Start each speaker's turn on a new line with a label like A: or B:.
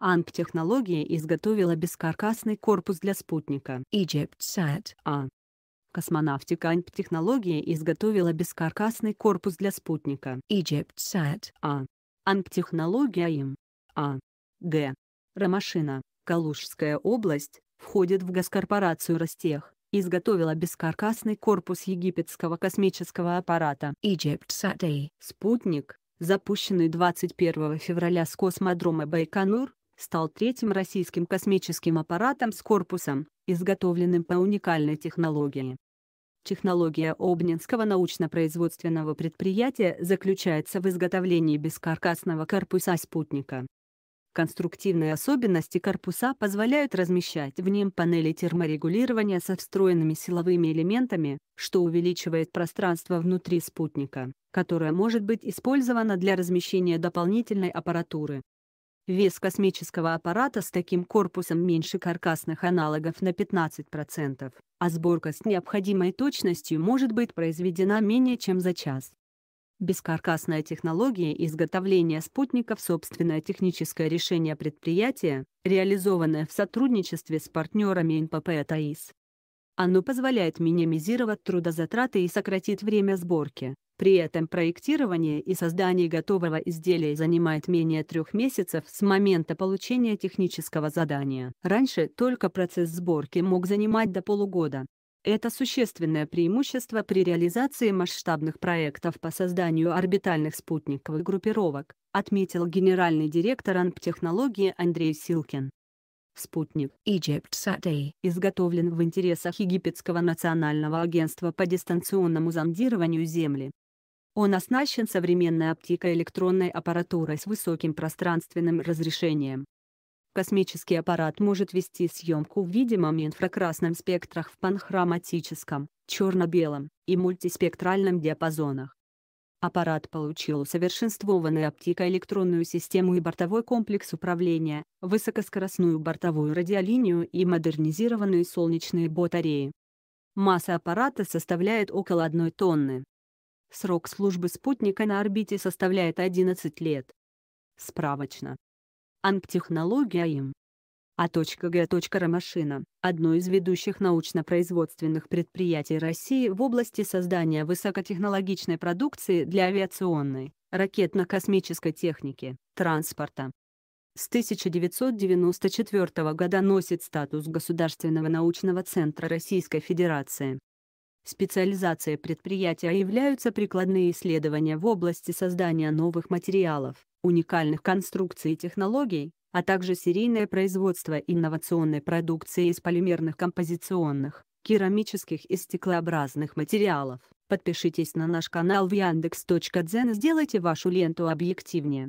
A: Анп технология изготовила бескаркасный корпус для спутника EgyptSat. А. Космонавтика Анп технология изготовила бескаркасный корпус для спутника EgyptSat. А. Анп технология им. А. Г. Ромашина, Калужская область, входит в госкорпорацию Ростех, изготовила бескаркасный корпус египетского космического аппарата EgyptSat-A. Спутник, запущенный 21 февраля с космодрома Байконур, стал третьим российским космическим аппаратом с корпусом, изготовленным по уникальной технологии. Технология Обнинского научно-производственного предприятия заключается в изготовлении бескаркасного корпуса спутника. Конструктивные особенности корпуса позволяют размещать в нем панели терморегулирования со встроенными силовыми элементами, что увеличивает пространство внутри спутника, которое может быть использовано для размещения дополнительной аппаратуры. Вес космического аппарата с таким корпусом меньше каркасных аналогов на 15%, а сборка с необходимой точностью может быть произведена менее чем за час. Бескаркасная технология изготовления спутников – собственное техническое решение предприятия, реализованное в сотрудничестве с партнерами НПП «ТАИС». Оно позволяет минимизировать трудозатраты и сократить время сборки, при этом проектирование и создание готового изделия занимает менее трех месяцев с момента получения технического задания. Раньше только процесс сборки мог занимать до полугода. Это существенное преимущество при реализации масштабных проектов по созданию орбитальных спутниковых группировок, отметил генеральный директор АНП-технологии Андрей Силкин. Спутник EgyptSat-A изготовлен в интересах Египетского национального агентства по дистанционному зондированию Земли. Он оснащен современной оптико-электронной аппаратурой с высоким пространственным разрешением. Космический аппарат может вести съемку в видимом и инфракрасном спектрах в панхроматическом, черно-белом и мультиспектральном диапазонах. Аппарат получил усовершенствованную оптико-электронную систему и бортовой комплекс управления, высокоскоростную бортовую радиолинию и модернизированные солнечные батареи. Масса аппарата составляет около 1 тонны, Срок службы спутника на орбите составляет 11 лет. Справочно. Анктехнология им. А.Г. Машина – одно из ведущих научно-производственных предприятий России в области создания высокотехнологичной продукции для авиационной, ракетно-космической техники, транспорта. С 1994 года носит статус Государственного научного центра Российской Федерации. Специализация предприятия являются прикладные исследования в области создания новых материалов, уникальных конструкций и технологий, а также серийное производство инновационной продукции из полимерных композиционных, керамических и стеклообразных материалов. Подпишитесь на наш канал в Яндекс.Дзен и сделайте вашу ленту объективнее.